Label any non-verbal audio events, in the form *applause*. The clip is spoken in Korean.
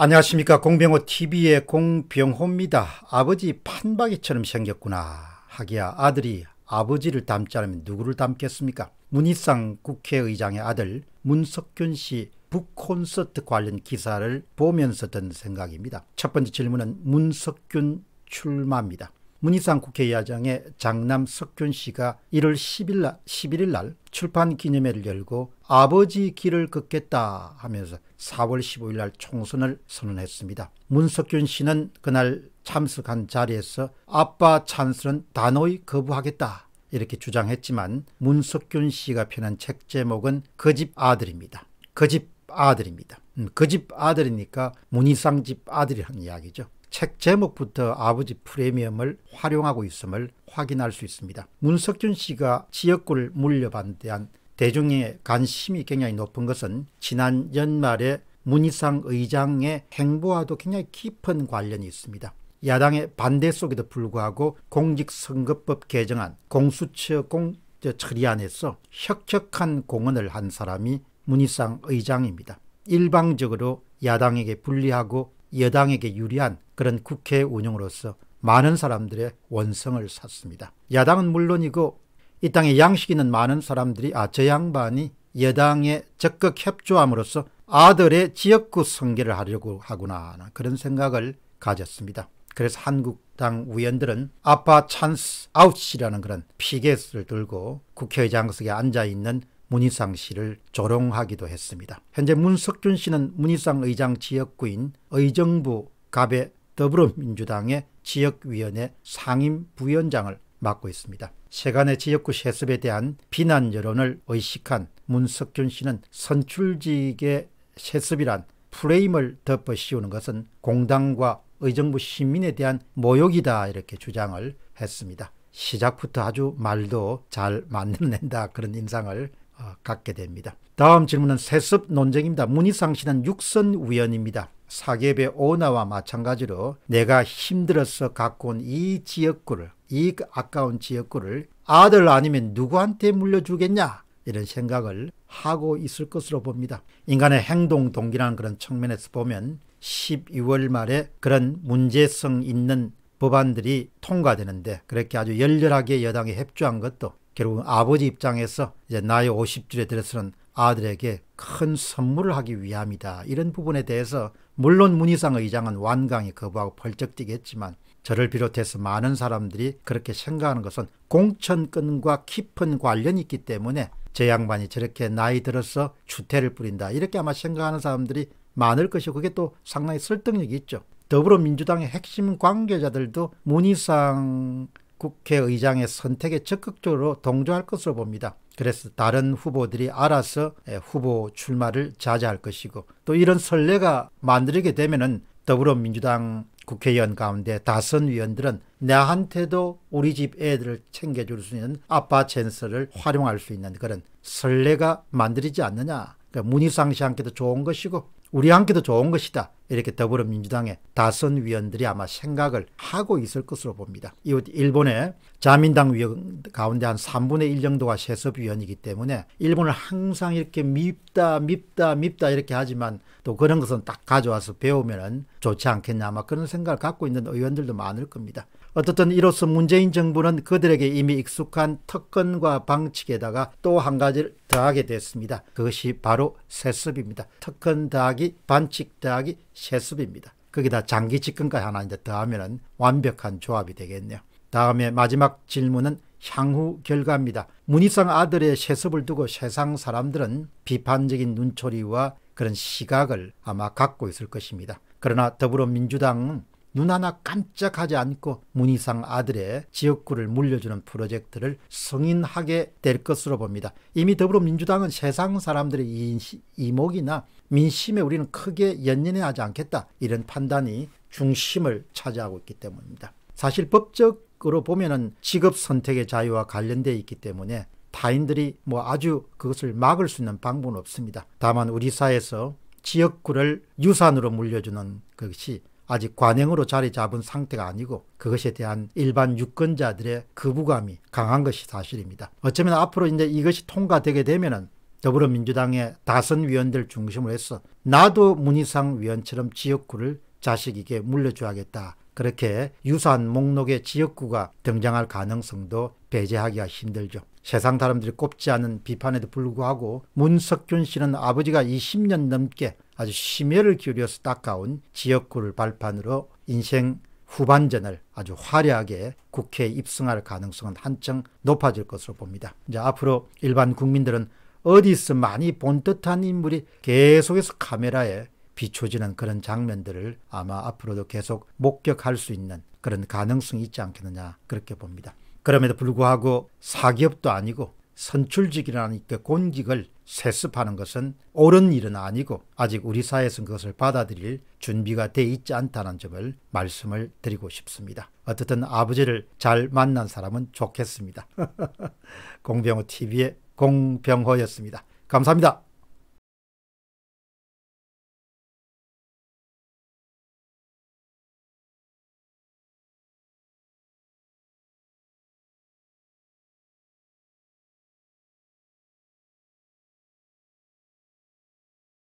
안녕하십니까 공병호 TV의 공병호입니다. 아버지 판박이처럼 생겼구나 하기야 아들이 아버지를 닮지 않으면 누구를 닮겠습니까? 문희상 국회의장의 아들 문석균 씨 북콘서트 관련 기사를 보면서 든 생각입니다. 첫 번째 질문은 문석균 출마입니다. 문희상 국회의장의 장남 석균 씨가 1월 10일 날, 11일 날 출판 기념회를 열고 아버지 길을 걷겠다 하면서 4월 15일 날 총선을 선언했습니다. 문석균 씨는 그날 참석한 자리에서 아빠 찬스는 단호히 거부하겠다 이렇게 주장했지만 문석균 씨가 펴낸 책 제목은 그 집 아들입니다. 그 집 아들입니다. 음, 그집 아들이니까 문희상 집 아들이라는 이야기죠. 책 제목부터 아버지 프리미엄을 활용하고 있음을 확인할 수 있습니다. 문석준 씨가 지역구를 물려반대한 대중의 관심이 굉장히 높은 것은 지난 연말에 문희상 의장의 행보와도 굉장히 깊은 관련이 있습니다. 야당의 반대 속에도 불구하고 공직선거법 개정안 공수처 공 처리안에서 혁혁한 공헌을 한 사람이 문희상 의장입니다. 일방적으로 야당에게 불리하고 여당에게 유리한 그런 국회 운영으로서 많은 사람들의 원성을 샀습니다. 야당은 물론이고 이 땅에 양식 있는 많은 사람들이 아저 양반이 여당에 적극 협조함으로써 아들의 지역구 선계를 하려고 하구나 하는 그런 생각을 가졌습니다. 그래서 한국당 의원들은 아빠 찬스 아웃이라는 그런 피켓을 들고 국회의장석에 앉아있는 문희상 씨를 조롱하기도 했습니다. 현재 문석준 씨는 문희상 의장 지역구인 의정부 갑의 더불어민주당의 지역위원회 상임 부위원장을 맡고 있습니다. 세간의 지역구 세습에 대한 비난 여론을 의식한 문석준 씨는 선출직의 세습이란 프레임을 덮어씌우는 것은 공당과 의정부 시민에 대한 모욕이다 이렇게 주장을 했습니다. 시작부터 아주 말도 잘 만들어낸다 *laughs* 그런 인상을 어, 갖게 됩니다. 다음 질문은 세습 논쟁입니다. 문희상신은 육선 우연입니다. 사계배 오나와 마찬가지로 내가 힘들어서 갖고 온 이 지역구를 이 아까운 지역구를 아들 아니면 누구한테 물려주겠냐 이런 생각을 하고 있을 것으로 봅니다. 인간의 행동 동기라는 그런 측면에서 보면 12월 말에 그런 문제성 있는 법안들이 통과되는데 그렇게 아주 열렬하게 여당이 협조한 것도 결국 아버지 입장에서 이제 나이 50줄에 들어서는 아들에게 큰 선물을 하기 위함이다. 이런 부분에 대해서 물론 문희상 의장은 완강히 거부하고 벌쩍 뛰겠지만 저를 비롯해서 많은 사람들이 그렇게 생각하는 것은 공천권과 깊은 관련이 있기 때문에 제 양반이 저렇게 나이 들어서 주태를 뿌린다. 이렇게 아마 생각하는 사람들이 많을 것이고 그게 또 상당히 설득력이 있죠. 더불어민주당의 핵심 관계자들도 문희상 국회의장의 선택에 적극적으로 동조할 것으로 봅니다. 그래서 다른 후보들이 알아서 예, 후보 출마를 자제할 것이고 또 이런 선례가 만들게 되면은 더불어민주당 국회의원 가운데 다선 위원들은 나한테도 우리 집 애들을 챙겨줄 수 있는 아빠 젠서를 활용할 수 있는 그런 선례가 만들지 않느냐 그러니까 문희상 씨한테도 좋은 것이고 우리한테도 좋은 것이다. 이렇게 더불어민주당의 다선 위원들이 아마 생각을 하고 있을 것으로 봅니다. 이웃 일본의 자민당 위원 가운데 한 3분의 1 정도가 세섭위원이기 때문에 일본을 항상 이렇게 밉다 밉다 밉다 이렇게 하지만 또 그런 것은 딱 가져와서 배우면 좋지 않겠냐 아마 그런 생각을 갖고 있는 의원들도 많을 겁니다. 어떻든 이로써 문재인 정부는 그들에게 이미 익숙한 특권과 방칙에다가 또 한 가지를 더하게 됐습니다. 그것이 바로 세습입니다. 특권 더하기 반칙 더하기 세습입니다. 거기다 장기 집권까지 하나 이제 더하면 완벽한 조합이 되겠네요. 다음에 마지막 질문은 향후 결과입니다. 문희상 아들의 세습을 두고 세상 사람들은 비판적인 눈초리와 그런 시각을 아마 갖고 있을 것입니다. 그러나 더불어민주당 은눈 하나 깜짝하지 않고 문희상 아들의 지역구를 물려주는 프로젝트를 승인하게 될 것으로 봅니다. 이미 더불어민주당은 세상 사람들의 이목이나 민심에 우리는 크게 연연해 하지 않겠다 이런 판단이 중심을 차지하고 있기 때문입니다. 사실 법적으로 보면은 직업 선택의 자유와 관련되어 있기 때문에 타인들이 뭐 아주 그것을 막을 수 있는 방법은 없습니다. 다만 우리 사회에서 지역구를 유산으로 물려주는 것이 아직 관행으로 자리 잡은 상태가 아니고 그것에 대한 일반 유권자들의 거부감이 강한 것이 사실입니다. 어쩌면 앞으로 이제 이것이 통과되게 되면은 더불어민주당의 다선 위원들 중심으로 해서 나도 문희상 위원처럼 지역구를 자식에게 물려줘야겠다. 그렇게 유사한 목록의 지역구가 등장할 가능성도 배제하기가 힘들죠. 세상 사람들이 꼽지 않은 비판에도 불구하고 문석균 씨는 아버지가 20년 넘게 아주 심혈을 기울여서 닦아온 지역구를 발판으로 인생 후반전을 아주 화려하게 국회에 입성할 가능성은 한층 높아질 것으로 봅니다. 이제 앞으로 일반 국민들은 어디서 많이 본 듯한 인물이 계속해서 카메라에 비춰지는 그런 장면들을 아마 앞으로도 계속 목격할 수 있는 그런 가능성이 있지 않겠느냐 그렇게 봅니다. 그럼에도 불구하고 사기업도 아니고 선출직이라는 그 공직을 세습하는 것은 옳은 일은 아니고 아직 우리 사회에서는 그것을 받아들일 준비가 돼 있지 않다는 점을 말씀을 드리고 싶습니다. 어떻든 아버지를 잘 만난 사람은 좋겠습니다. *laughs* 공병호 TV의 공병호였습니다. 감사합니다.